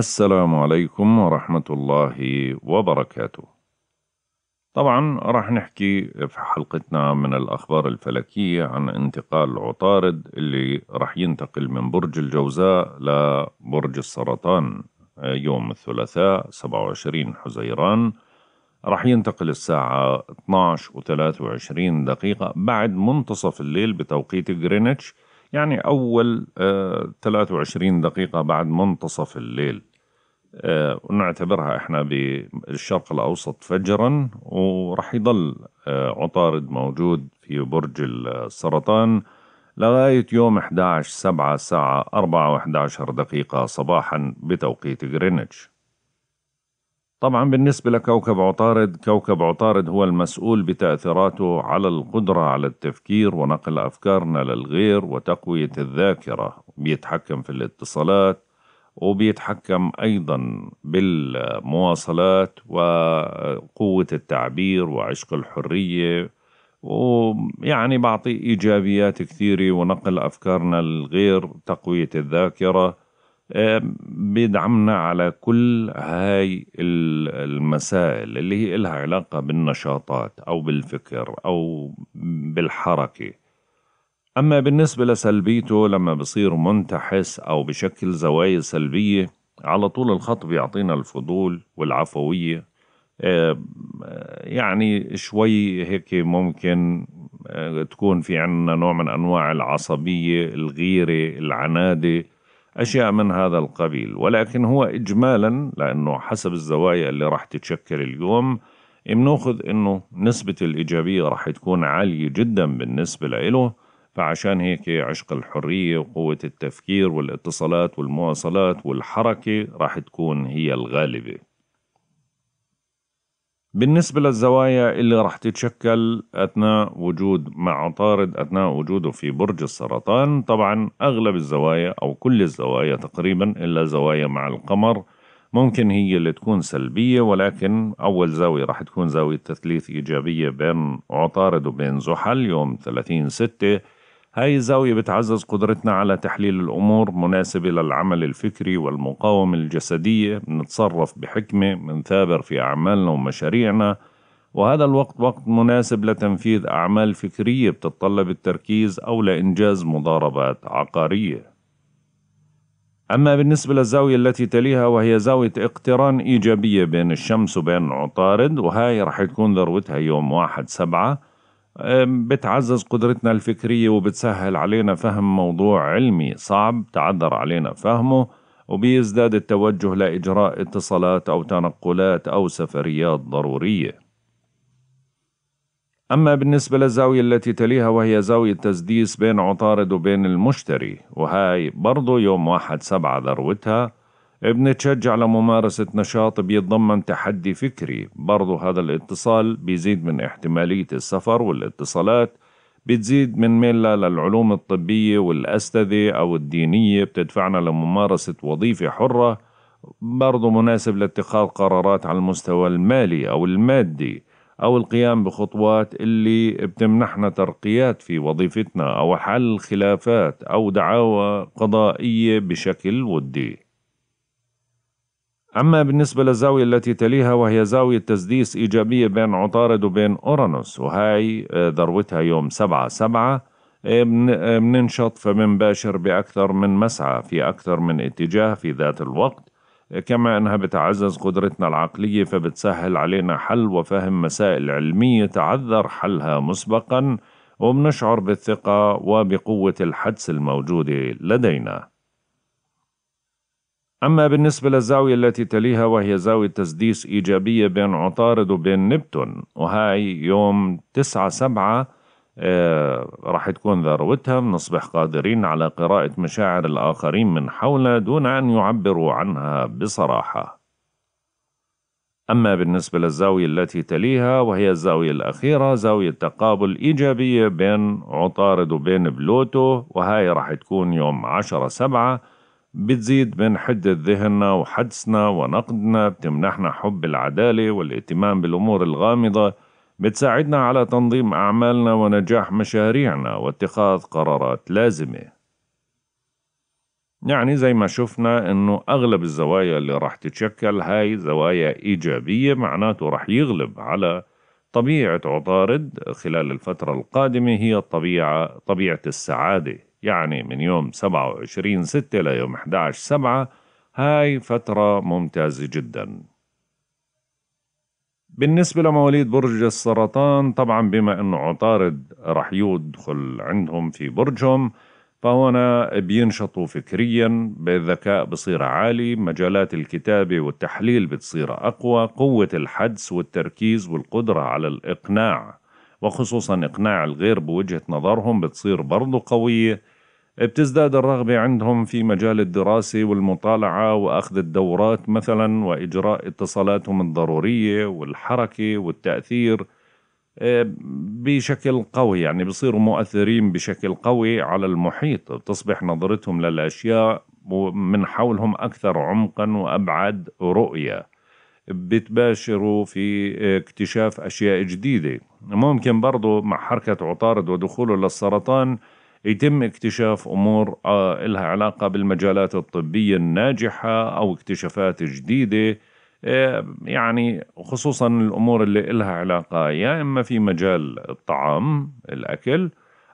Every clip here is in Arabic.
السلام عليكم ورحمة الله وبركاته. طبعا راح نحكي في حلقتنا من الأخبار الفلكية عن انتقال عطارد اللي راح ينتقل من برج الجوزاء لبرج السرطان يوم الثلاثاء 27 حزيران راح ينتقل الساعة 12 و 23 دقيقة بعد منتصف الليل بتوقيت غرينتش يعني أول 23 آه، دقيقة بعد منتصف الليل آه، ونعتبرها احنا بالشرق الأوسط فجرا وراح يضل آه، عطارد موجود في برج السرطان لغاية يوم 11 7 ساعة 4 و11 دقيقة صباحا بتوقيت غرينتش طبعا بالنسبة لكوكب عطارد كوكب عطارد هو المسؤول بتأثيراته على القدرة على التفكير ونقل أفكارنا للغير وتقوية الذاكرة بيتحكم في الاتصالات وبيتحكم أيضا بالمواصلات وقوة التعبير وعشق الحرية ويعني بعطي إيجابيات كثيرة ونقل أفكارنا للغير تقوية الذاكرة بيدعمنا على كل هاي المسائل اللي هي إلها علاقة بالنشاطات أو بالفكر أو بالحركة أما بالنسبة لسلبيته لما بصير منتحس أو بشكل زوايا سلبية على طول الخط بيعطينا الفضول والعفوية يعني شوي هيك ممكن آه، تكون في عنا نوع من أنواع العصبية الغيرة العنادة أشياء من هذا القبيل ولكن هو إجمالا لأنه حسب الزوايا اللي راح تتشكل اليوم بناخذ انه نسبة الإيجابية راح تكون عالية جدا بالنسبة له فعشان هيك عشق الحرية وقوة التفكير والاتصالات والمواصلات والحركة راح تكون هي الغالبة بالنسبة للزوايا اللي رح تتشكل أثناء وجود مع عطارد أثناء وجوده في برج السرطان طبعا أغلب الزوايا أو كل الزوايا تقريبا إلا زوايا مع القمر ممكن هي اللي تكون سلبية ولكن أول زاوية رح تكون زاوية تثليث إيجابية بين عطارد وبين زحل يوم 30 ستة هاي الزاوية بتعزز قدرتنا على تحليل الأمور مناسبة للعمل الفكري والمقاومة الجسدية بنتصرف بحكمة بنثابر في أعمالنا ومشاريعنا وهذا الوقت وقت مناسب لتنفيذ أعمال فكرية بتتطلب التركيز أو لإنجاز مضاربات عقارية أما بالنسبة للزاوية التي تليها وهي زاوية اقتران إيجابية بين الشمس وبين عطارد وهاي رح تكون ذروتها يوم واحد سبعة بتعزز قدرتنا الفكرية وبتسهل علينا فهم موضوع علمي صعب تعذر علينا فهمه وبيزداد التوجه لإجراء اتصالات أو تنقلات أو سفريات ضرورية أما بالنسبة للزاوية التي تليها وهي زاوية تسديس بين عطارد وبين المشتري وهاي برضو يوم واحد سبعة ذروتها بنتشجع لممارسة نشاط بيتضمن تحدي فكري برضو هذا الاتصال بيزيد من احتمالية السفر والاتصالات بتزيد من ميلنا للعلوم الطبية والأستاذة أو الدينية بتدفعنا لممارسة وظيفة حرة برضو مناسب لاتخاذ قرارات على المستوى المالي أو المادي أو القيام بخطوات اللي بتمنحنا ترقيات في وظيفتنا أو حل خلافات أو دعاوى قضائية بشكل ودي أما بالنسبة للزاوية التي تليها وهي زاوية تسديس إيجابية بين عطارد وبين أورانوس وهاي آه، ذروتها يوم سبعة سبعة بننشط آه، آه، فبنباشر بأكثر من مسعى في أكثر من اتجاه في ذات الوقت كما أنها بتعزز قدرتنا العقلية فبتسهل علينا حل وفهم مسائل علمية تعذر حلها مسبقا وبنشعر بالثقة وبقوة الحدس الموجودة لدينا أما بالنسبة للزاوية التي تليها وهي زاوية تسديس إيجابية بين عطارد وبين نبتون وهاي يوم تسعة سبعة آه، راح تكون ذروتها بنصبح قادرين على قراءة مشاعر الآخرين من حولنا دون أن يعبروا عنها بصراحة أما بالنسبة للزاوية التي تليها وهي الزاوية الأخيرة زاوية تقابل إيجابية بين عطارد وبين بلوتو وهاي راح تكون يوم عشرة سبعة بتزيد من حدة ذهننا وحدسنا ونقدنا بتمنحنا حب العدالة والاهتمام بالأمور الغامضة بتساعدنا على تنظيم أعمالنا ونجاح مشاريعنا واتخاذ قرارات لازمة يعني زي ما شفنا انه اغلب الزوايا اللي راح تتشكل هاي زوايا ايجابية معناته راح يغلب على طبيعة عطارد خلال الفترة القادمة هي الطبيعة طبيعة السعادة يعني من يوم 27 6 ليوم 11 7 هاي فترة ممتازة جدا بالنسبة لمواليد برج السرطان طبعا بما انه عطارد رح يدخل عندهم في برجهم فهنا بينشطوا فكريا بالذكاء بصير عالي مجالات الكتابة والتحليل بتصير أقوى قوة الحدس والتركيز والقدرة على الإقناع وخصوصا إقناع الغير بوجهة نظرهم بتصير برضو قوية بتزداد الرغبة عندهم في مجال الدراسة والمطالعة وأخذ الدورات مثلا وإجراء اتصالاتهم الضرورية والحركة والتأثير آه، بشكل قوي يعني بصيروا مؤثرين بشكل قوي على المحيط بتصبح نظرتهم للأشياء من حولهم أكثر عمقا وأبعد رؤية بتباشروا في اكتشاف أشياء جديدة ممكن برضو مع حركة عطارد ودخوله للسرطان يتم اكتشاف امور آه، لها علاقه بالمجالات الطبيه الناجحه او اكتشافات جديده آه، يعني خصوصا الامور اللي لها علاقه يا اما في مجال الطعام الاكل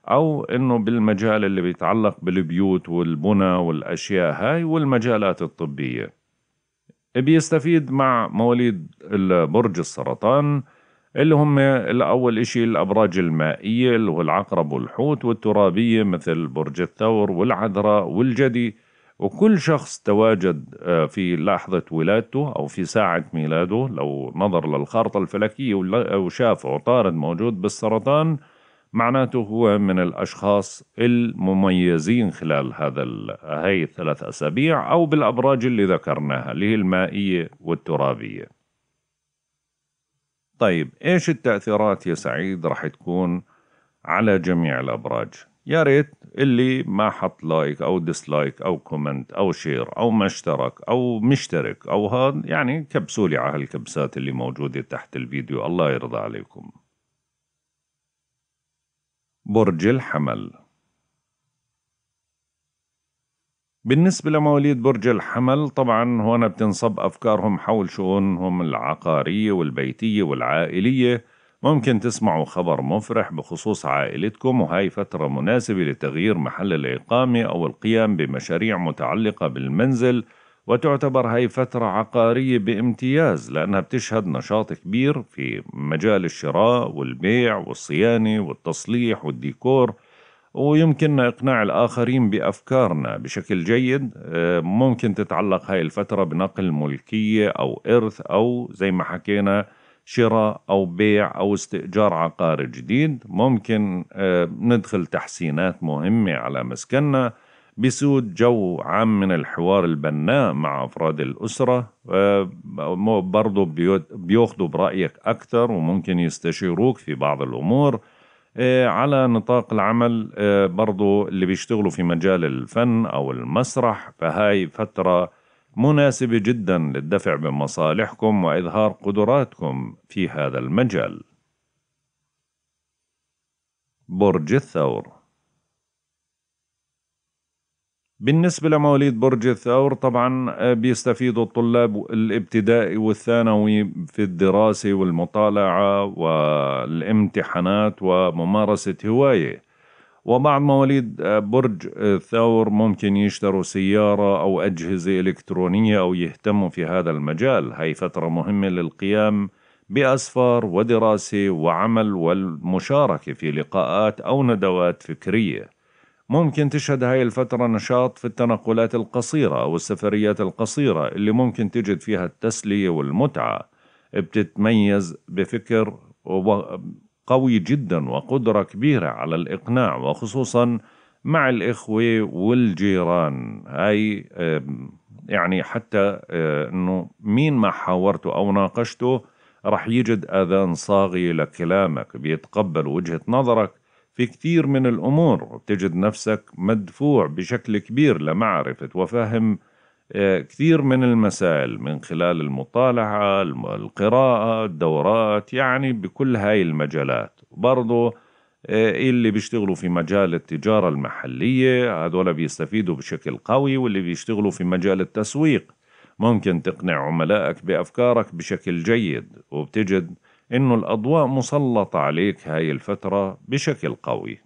او انه بالمجال اللي بيتعلق بالبيوت والبنى والاشياء هاي والمجالات الطبيه بيستفيد مع مواليد برج السرطان اللي هم الأول إشي الأبراج المائية والعقرب والحوت والترابية مثل برج الثور والعذراء والجدي وكل شخص تواجد آه، في لحظة ولادته أو في ساعة ميلاده لو نظر للخارطة الفلكية وشاف عطارد موجود بالسرطان معناته هو من الأشخاص المميزين خلال هذا هاي الثلاث أسابيع أو بالأبراج اللي ذكرناها اللي هي المائية والترابية طيب ايش التأثيرات يا سعيد راح تكون على جميع الأبراج يا ريت اللي ما حط لايك أو ديسلايك أو كومنت أو شير أو ما اشترك أو مشترك أو هذا يعني كبسولي على هالكبسات اللي موجودة تحت الفيديو الله يرضى عليكم برج الحمل بالنسبة لمواليد برج الحمل طبعا هون بتنصب أفكارهم حول شؤونهم العقارية والبيتية والعائلية ممكن تسمعوا خبر مفرح بخصوص عائلتكم وهاي فترة مناسبة لتغيير محل الإقامة أو القيام بمشاريع متعلقة بالمنزل وتعتبر هاي فترة عقارية بامتياز لأنها بتشهد نشاط كبير في مجال الشراء والبيع والصيانة والتصليح والديكور ويمكننا إقناع الآخرين بأفكارنا بشكل جيد آه، ممكن تتعلق هاي الفترة بنقل ملكية أو إرث أو زي ما حكينا شراء أو بيع أو استئجار عقار جديد ممكن آه، ندخل تحسينات مهمة على مسكننا بسود جو عام من الحوار البناء مع أفراد الأسرة آه، برضو بيأخذوا برأيك أكثر وممكن يستشيروك في بعض الأمور آه، على نطاق العمل آه، برضو اللي بيشتغلوا في مجال الفن أو المسرح فهاي فترة مناسبة جدا للدفع بمصالحكم وإظهار قدراتكم في هذا المجال برج الثور بالنسبة لمواليد برج الثور طبعا آه، بيستفيدوا الطلاب الابتدائي والثانوي في الدراسة والمطالعة والامتحانات وممارسة هواية وبعض مواليد آه، برج الثور ممكن يشتروا سيارة أو أجهزة إلكترونية أو يهتموا في هذا المجال هي فترة مهمة للقيام بأسفار ودراسة وعمل والمشاركة في لقاءات أو ندوات فكرية ممكن تشهد هاي الفترة نشاط في التنقلات القصيرة أو السفريات القصيرة اللي ممكن تجد فيها التسلية والمتعة بتتميز بفكر قوي جدا وقدرة كبيرة على الإقناع وخصوصا مع الإخوة والجيران هاي يعني حتى آه، أنه مين ما حاورته أو ناقشته رح يجد أذان صاغية لكلامك بيتقبل وجهة نظرك في كثير من الأمور وبتجد نفسك مدفوع بشكل كبير لمعرفة وفهم آه، كثير من المسائل من خلال المطالعة القراءة الدورات يعني بكل هاي المجالات برضو آه، اللي بيشتغلوا في مجال التجارة المحلية هذول بيستفيدوا بشكل قوي واللي بيشتغلوا في مجال التسويق ممكن تقنع عملائك بأفكارك بشكل جيد وبتجد إنه الأضواء مسلطة عليك هاي الفترة بشكل قوي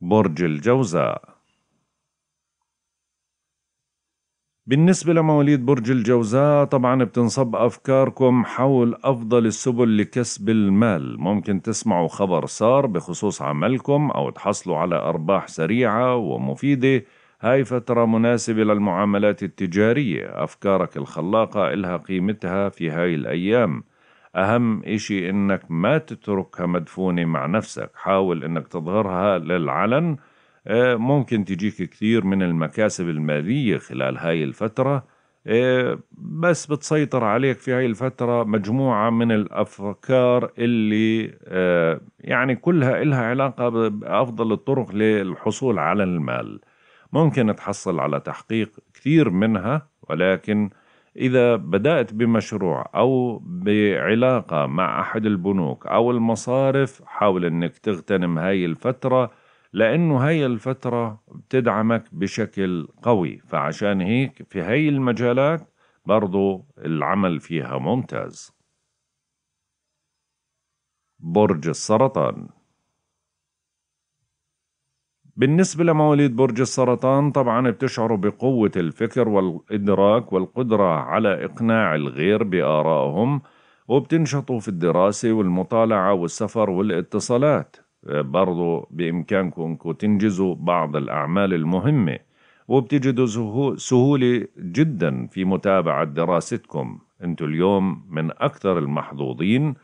برج الجوزاء بالنسبة لمواليد برج الجوزاء طبعا بتنصب أفكاركم حول أفضل السبل لكسب المال ممكن تسمعوا خبر سار بخصوص عملكم أو تحصلوا على أرباح سريعة ومفيدة هاي فترة مناسبة للمعاملات التجارية أفكارك الخلاقة إلها قيمتها في هاي الأيام أهم إشي إنك ما تتركها مدفونة مع نفسك حاول إنك تظهرها للعلن آه، ممكن تجيك كثير من المكاسب المالية خلال هاي الفترة آه، بس بتسيطر عليك في هاي الفترة مجموعة من الأفكار اللي آه، يعني كلها إلها علاقة بأفضل الطرق للحصول على المال ممكن تحصل على تحقيق كثير منها ولكن إذا بدأت بمشروع أو بعلاقة مع أحد البنوك أو المصارف حاول أنك تغتنم هاي الفترة لأنه هاي الفترة بتدعمك بشكل قوي فعشان هيك في هاي المجالات برضو العمل فيها ممتاز برج السرطان بالنسبة لمواليد برج السرطان طبعا بتشعروا بقوة الفكر والإدراك والقدرة على إقناع الغير بآرائهم وبتنشطوا في الدراسة والمطالعة والسفر والاتصالات برضو بإمكانكم تنجزوا بعض الأعمال المهمة وبتجدوا سهولة جدا في متابعة دراستكم أنتوا اليوم من أكثر المحظوظين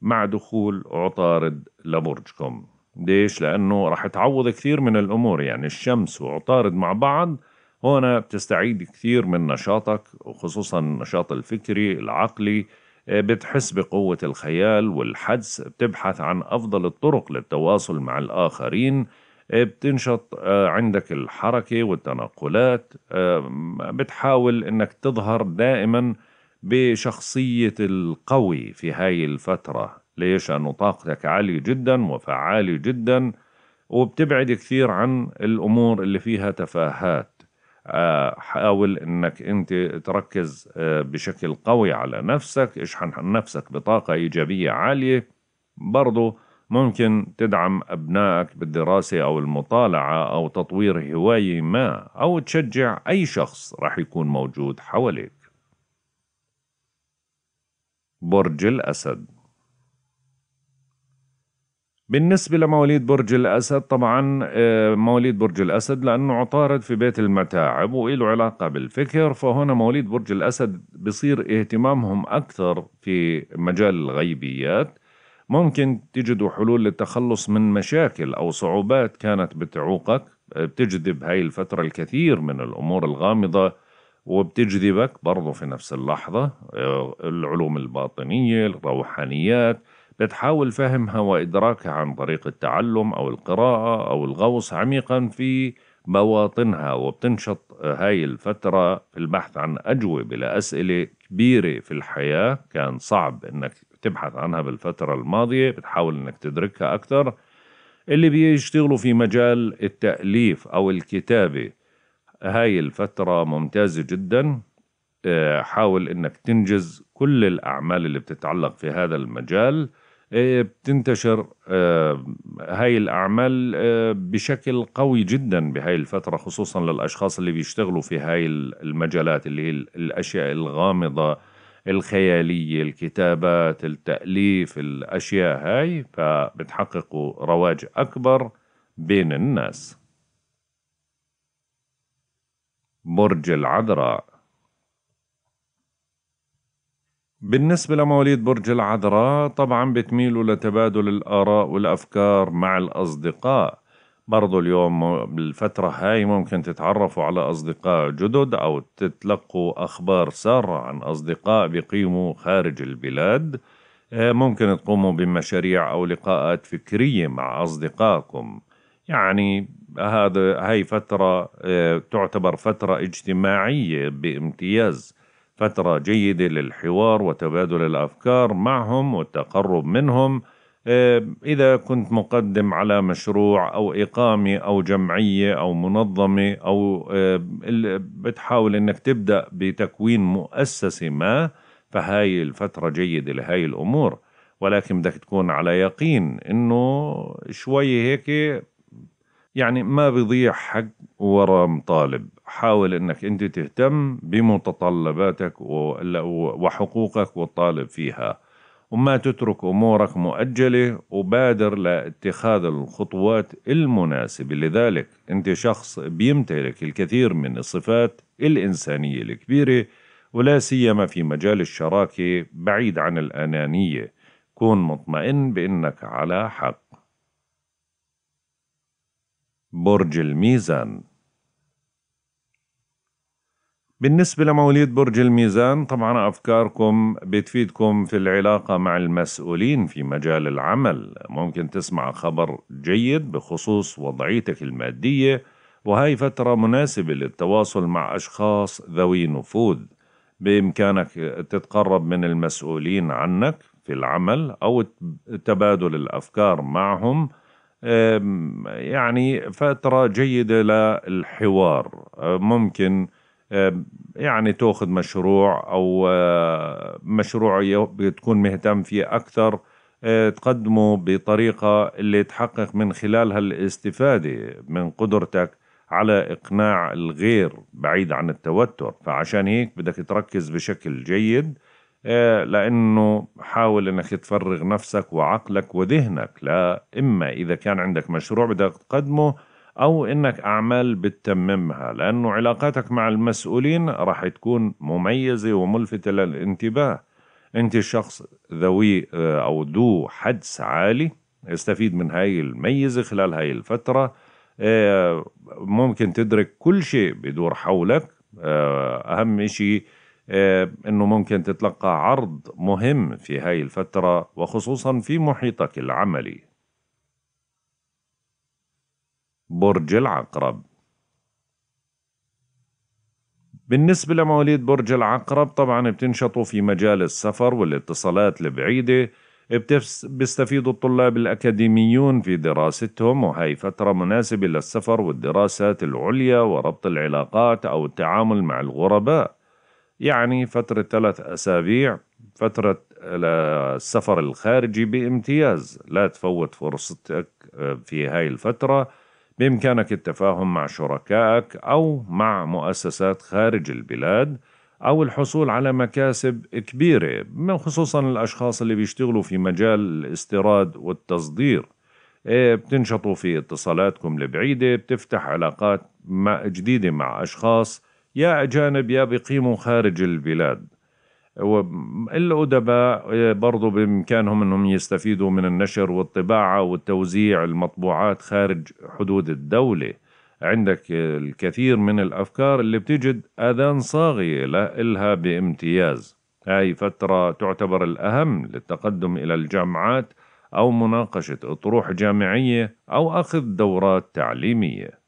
مع دخول عطارد لبرجكم ليش؟ لأنه رح تعوض كثير من الأمور يعني الشمس وعطارد مع بعض هنا بتستعيد كثير من نشاطك وخصوصا النشاط الفكري العقلي آه، بتحس بقوة الخيال والحدس بتبحث عن أفضل الطرق للتواصل مع الآخرين آه، بتنشط آه، عندك الحركة والتنقلات بتحاول أنك تظهر دائما بشخصية القوي في هاي الفترة ليش؟ لأنه طاقتك عالية جدا وفعالة جدا وبتبعد كثير عن الأمور اللي فيها تفاهات آه، حاول انك انت تركز آه، بشكل قوي على نفسك اشحن نفسك بطاقة ايجابية عالية برضو ممكن تدعم ابنائك بالدراسة او المطالعة او تطوير هواية ما او تشجع اي شخص راح يكون موجود حواليك برج الاسد بالنسبة لمواليد برج الأسد طبعا آه، مواليد برج الأسد لأنه عطارد في بيت المتاعب وإله علاقة بالفكر فهنا مواليد برج الأسد بصير اهتمامهم أكثر في مجال الغيبيات ممكن تجدوا حلول للتخلص من مشاكل أو صعوبات كانت بتعوقك آه، بتجذب هاي الفترة الكثير من الأمور الغامضة وبتجذبك برضو في نفس اللحظة آه، العلوم الباطنية الروحانيات بتحاول فهمها وإدراكها عن طريق التعلم أو القراءة أو الغوص عميقا في مواطنها وبتنشط هاي الفترة في البحث عن أجوبة لأسئلة كبيرة في الحياة كان صعب إنك تبحث عنها بالفترة الماضية بتحاول إنك تدركها أكثر اللي بيشتغلوا في مجال التأليف أو الكتابة هاي الفترة ممتازة جدا آه، حاول إنك تنجز كل الأعمال اللي بتتعلق في هذا المجال إيه، بتنتشر آه، هاي الأعمال آه، بشكل قوي جدا بهاي الفترة خصوصا للأشخاص اللي بيشتغلوا في هاي المجالات اللي هي الأشياء الغامضة الخيالية الكتابات التأليف الأشياء هاي فبتحققوا رواج أكبر بين الناس برج العذراء بالنسبة لمواليد برج العذراء طبعا بتميلوا لتبادل الآراء والأفكار مع الأصدقاء برضو اليوم بالفترة هاي ممكن تتعرفوا على أصدقاء جدد أو تتلقوا أخبار سارة عن أصدقاء بيقيموا خارج البلاد آه، ممكن تقوموا بمشاريع أو لقاءات فكرية مع أصدقائكم يعني هذا هاي فترة آه، تعتبر فترة اجتماعية بامتياز فترة جيدة للحوار وتبادل الأفكار معهم والتقرب منهم آه، إذا كنت مقدم على مشروع أو إقامة أو جمعية أو منظمة أو آه، بتحاول أنك تبدأ بتكوين مؤسسة ما فهاي الفترة جيدة لهاي الأمور ولكن بدك تكون على يقين أنه شوي هيك يعني ما بيضيع حق ورا مطالب حاول انك انت تهتم بمتطلباتك وحقوقك وتطالب فيها وما تترك امورك مؤجله وبادر لاتخاذ الخطوات المناسبه لذلك انت شخص بيمتلك الكثير من الصفات الانسانيه الكبيره ولا سيما في مجال الشراكه بعيد عن الانانيه كون مطمئن بانك على حق برج الميزان بالنسبة لمواليد برج الميزان طبعا أفكاركم بتفيدكم في العلاقة مع المسؤولين في مجال العمل ممكن تسمع خبر جيد بخصوص وضعيتك المادية وهي فترة مناسبة للتواصل مع أشخاص ذوي نفوذ بإمكانك تتقرب من المسؤولين عنك في العمل أو تبادل الأفكار معهم يعني فترة جيدة للحوار ممكن يعني تاخذ مشروع او آه، مشروع بتكون مهتم فيه اكثر آه، تقدمه بطريقة اللي تحقق من خلالها الاستفادة من قدرتك على إقناع الغير بعيد عن التوتر فعشان هيك بدك تركز بشكل جيد آه، لأنه حاول أنك تفرغ نفسك وعقلك وذهنك لا إما إذا كان عندك مشروع بدك تقدمه أو إنك أعمال بتتممها لأنه علاقاتك مع المسؤولين راح تكون مميزة وملفتة للانتباه أنت شخص ذوي آه، أو ذو حدس عالي استفيد من هاي الميزة خلال هاي الفترة آه، ممكن تدرك كل شيء بدور حولك آه، أهم شيء أنه ممكن تتلقى عرض مهم في هاي الفترة وخصوصا في محيطك العملي برج العقرب بالنسبة لمواليد برج العقرب طبعا بتنشطوا في مجال السفر والاتصالات البعيدة بيستفيدوا الطلاب الأكاديميون في دراستهم وهي فترة مناسبة للسفر والدراسات العليا وربط العلاقات أو التعامل مع الغرباء يعني فترة ثلاث أسابيع فترة السفر الخارجي بامتياز لا تفوت فرصتك آه، في هاي الفترة بإمكانك التفاهم مع شركائك أو مع مؤسسات خارج البلاد أو الحصول على مكاسب كبيرة من خصوصا الأشخاص اللي بيشتغلوا في مجال الاستيراد والتصدير إيه، بتنشطوا في اتصالاتكم البعيدة بتفتح علاقات جديدة مع أشخاص يا أجانب يا بيقيموا خارج البلاد والأدباء آه، برضو بإمكانهم أنهم يستفيدوا من النشر والطباعة والتوزيع المطبوعات خارج حدود الدولة عندك الكثير من الأفكار اللي بتجد أذان صاغية لها بامتياز هاي فترة تعتبر الأهم للتقدم إلى الجامعات أو مناقشة أطروح جامعية أو أخذ دورات تعليمية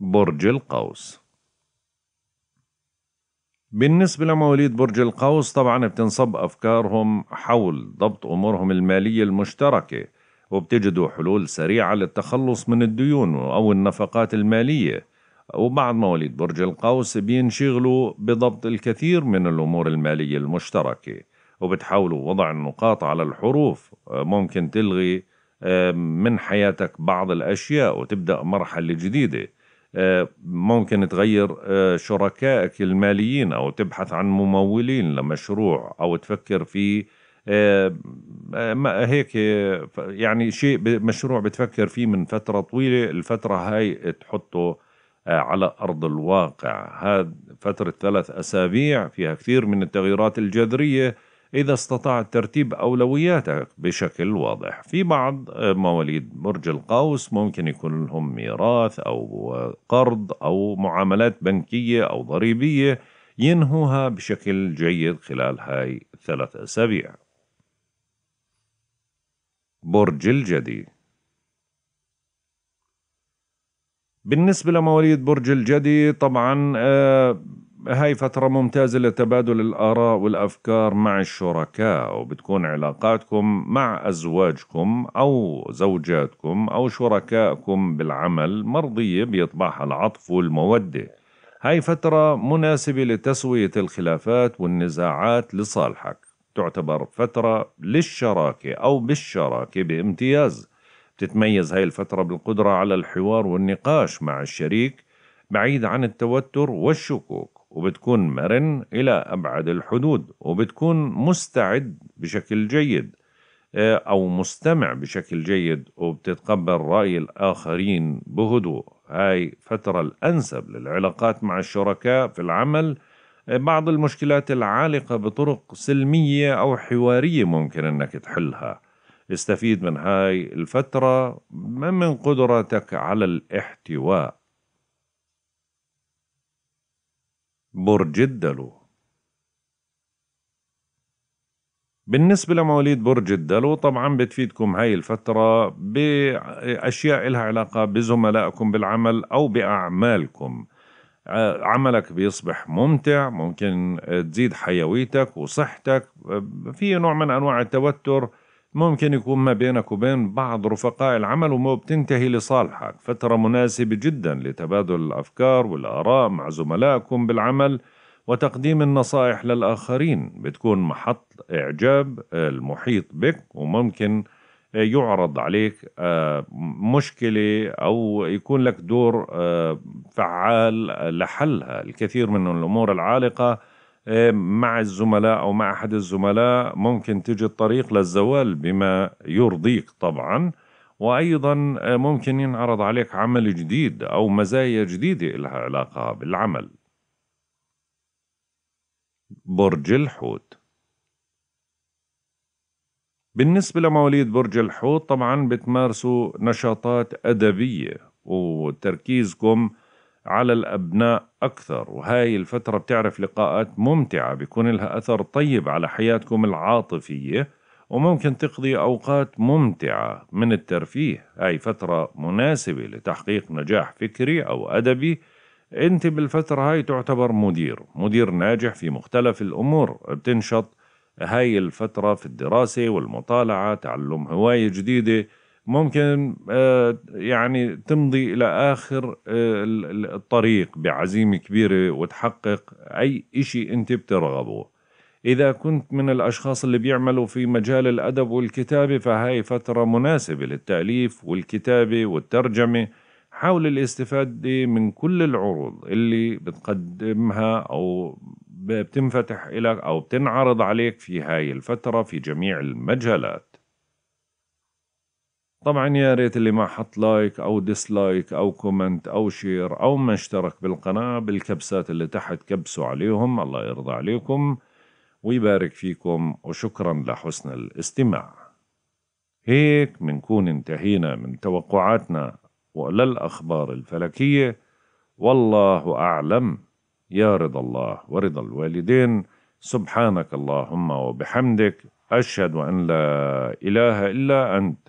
برج القوس بالنسبة لمواليد برج القوس طبعا بتنصب أفكارهم حول ضبط أمورهم المالية المشتركة وبتجدوا حلول سريعة للتخلص من الديون أو النفقات المالية وبعض مواليد برج القوس بينشغلوا بضبط الكثير من الأمور المالية المشتركة وبتحاولوا وضع النقاط على الحروف آه، ممكن تلغي من حياتك بعض الأشياء وتبدأ مرحلة جديدة ممكن تغير آه، شركائك الماليين أو تبحث عن ممولين لمشروع أو تفكر في آه، آه، هيك يعني شيء مشروع بتفكر فيه من فترة طويلة الفترة هاي تحطه على أرض الواقع هذا فترة ثلاث أسابيع فيها كثير من التغييرات الجذرية إذا استطعت ترتيب أولوياتك بشكل واضح في بعض آه، مواليد برج القوس ممكن يكون لهم ميراث أو قرض أو معاملات بنكية أو ضريبية ينهوها بشكل جيد خلال هاي الثلاث أسابيع برج الجدي بالنسبة لمواليد برج الجدي طبعا آه هاي فترة ممتازة لتبادل الآراء والأفكار مع الشركاء وبتكون علاقاتكم مع أزواجكم أو زوجاتكم أو شركائكم بالعمل مرضية بيطبعها العطف والمودة هاي فترة مناسبة لتسوية الخلافات والنزاعات لصالحك تعتبر فترة للشراكة أو بالشراكة بامتياز تتميز هاي الفترة بالقدرة على الحوار والنقاش مع الشريك بعيد عن التوتر والشكوك وبتكون مرن إلى أبعد الحدود وبتكون مستعد بشكل جيد آه، أو مستمع بشكل جيد وبتتقبل رأي الآخرين بهدوء هاي فترة الأنسب للعلاقات مع الشركاء في العمل آه، بعض المشكلات العالقة بطرق سلمية أو حوارية ممكن أنك تحلها استفيد من هاي الفترة من قدرتك على الاحتواء برج الدلو بالنسبة لمواليد برج الدلو طبعا بتفيدكم هاي الفترة بأشياء لها علاقة بزملائكم بالعمل أو بأعمالكم عملك بيصبح ممتع ممكن تزيد حيويتك وصحتك في نوع من أنواع التوتر ممكن يكون ما بينك وبين بعض رفقاء العمل وما بتنتهي لصالحك فترة مناسبة جدا لتبادل الأفكار والآراء مع زملائكم بالعمل وتقديم النصائح للآخرين بتكون محط إعجاب المحيط بك وممكن يعرض عليك آه، مشكلة أو يكون لك دور آه، فعال لحلها الكثير من الأمور العالقة مع الزملاء أو مع أحد الزملاء ممكن تجد الطريق للزوال بما يرضيك طبعا وأيضا آه، ممكن ينعرض عليك عمل جديد أو مزايا جديدة لها علاقة بالعمل برج الحوت بالنسبة لمواليد برج الحوت طبعا بتمارسوا نشاطات أدبية وتركيزكم على الأبناء أكثر وهاي الفترة بتعرف لقاءات ممتعة بيكون لها أثر طيب على حياتكم العاطفية وممكن تقضي أوقات ممتعة من الترفيه هاي فترة مناسبة لتحقيق نجاح فكري أو أدبي أنت بالفترة هاي تعتبر مدير مدير ناجح في مختلف الأمور بتنشط هاي الفترة في الدراسة والمطالعة تعلم هواية جديدة ممكن آه، يعني تمضي الى اخر آه، الطريق بعزيمه كبيره وتحقق اي شيء انت بترغبه اذا كنت من الاشخاص اللي بيعملوا في مجال الادب والكتابه فهاي فتره مناسبه للتاليف والكتابه والترجمه حاول الاستفادة من كل العروض اللي بتقدمها أو بتنفتح لك أو بتنعرض عليك في هاي الفترة في جميع المجالات طبعا يا ريت اللي ما حط لايك او ديسلايك او كومنت او شير او ما اشترك بالقناة بالكبسات اللي تحت كبسوا عليهم الله يرضى عليكم ويبارك فيكم وشكرا لحسن الاستماع هيك منكون انتهينا من توقعاتنا وللأخبار الفلكية والله أعلم يا رضا الله ورضا الوالدين سبحانك اللهم وبحمدك أشهد أن لا إله إلا أنت